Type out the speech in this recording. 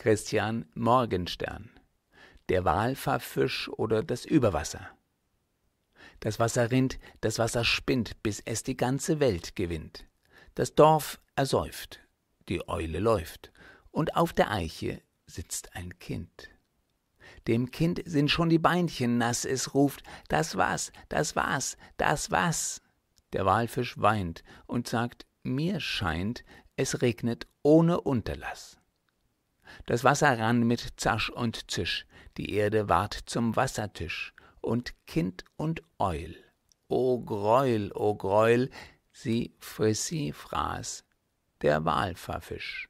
Christian Morgenstern. Der Walfahrfisch oder das Überwasser. Das Wasser rinnt, das Wasser spinnt, bis es die ganze Welt gewinnt. Das Dorf ersäuft, die Eule läuft, und auf der Eiche sitzt ein Kind. Dem Kind sind schon die Beinchen nass, es ruft, das was, das was, das was. Der Walfisch weint und sagt, mir scheint, es regnet ohne Unterlass das Wasser rann mit Zasch und Zisch, die Erde ward zum Wassertisch, und Kind und Eul. O Greuel, o Greuel, sie frissi fraß, der Walferfisch.